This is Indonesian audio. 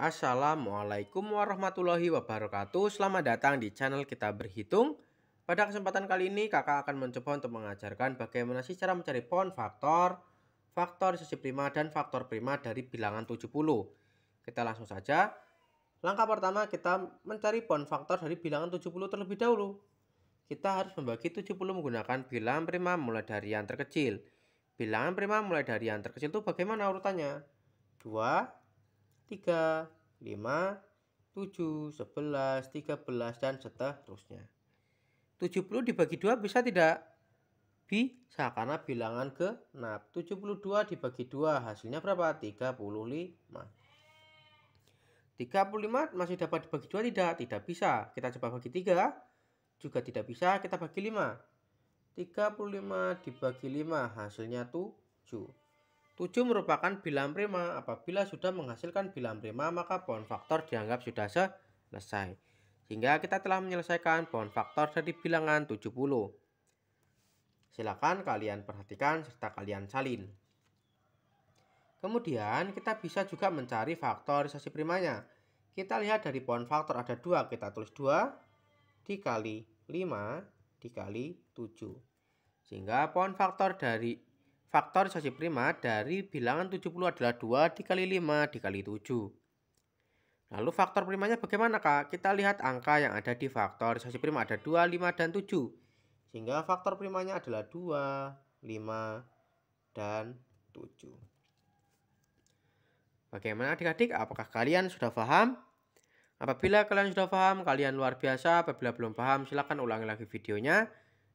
Assalamualaikum warahmatullahi wabarakatuh Selamat datang di channel kita berhitung Pada kesempatan kali ini kakak akan mencoba untuk mengajarkan bagaimana sih cara mencari pohon faktor Faktor sisi prima dan faktor prima dari bilangan 70 Kita langsung saja Langkah pertama kita mencari pohon faktor dari bilangan 70 terlebih dahulu Kita harus membagi 70 menggunakan bilangan prima mulai dari yang terkecil Bilangan prima mulai dari yang terkecil itu bagaimana urutannya? 2, 3, 5, 7, 11, 13, dan seterusnya. 70 dibagi 2 bisa tidak? Bisa karena bilangan ke 6. 72 dibagi 2 hasilnya berapa? 35. 35 masih dapat dibagi 2 tidak? Tidak bisa. Kita coba bagi 3 juga tidak bisa. Kita bagi 5. 35 dibagi 5 hasilnya 7. 7 merupakan bilang prima. Apabila sudah menghasilkan bilang prima, maka pohon faktor dianggap sudah selesai. Sehingga kita telah menyelesaikan pohon faktor dari bilangan 70. Silakan kalian perhatikan serta kalian salin. Kemudian kita bisa juga mencari faktorisasi primanya. Kita lihat dari pohon faktor ada dua, kita tulis 2 dikali 5 dikali 7. Sehingga pohon faktor dari Faktor prima dari bilangan 70 adalah 2 dikali 5 dikali 7. Lalu faktor primanya bagaimana kak? Kita lihat angka yang ada di faktor prima ada 2, 5, dan 7. Sehingga faktor primanya adalah 2, 5, dan 7. Bagaimana adik-adik? Apakah kalian sudah paham? Apabila kalian sudah paham, kalian luar biasa. Apabila belum paham, silakan ulangi lagi videonya.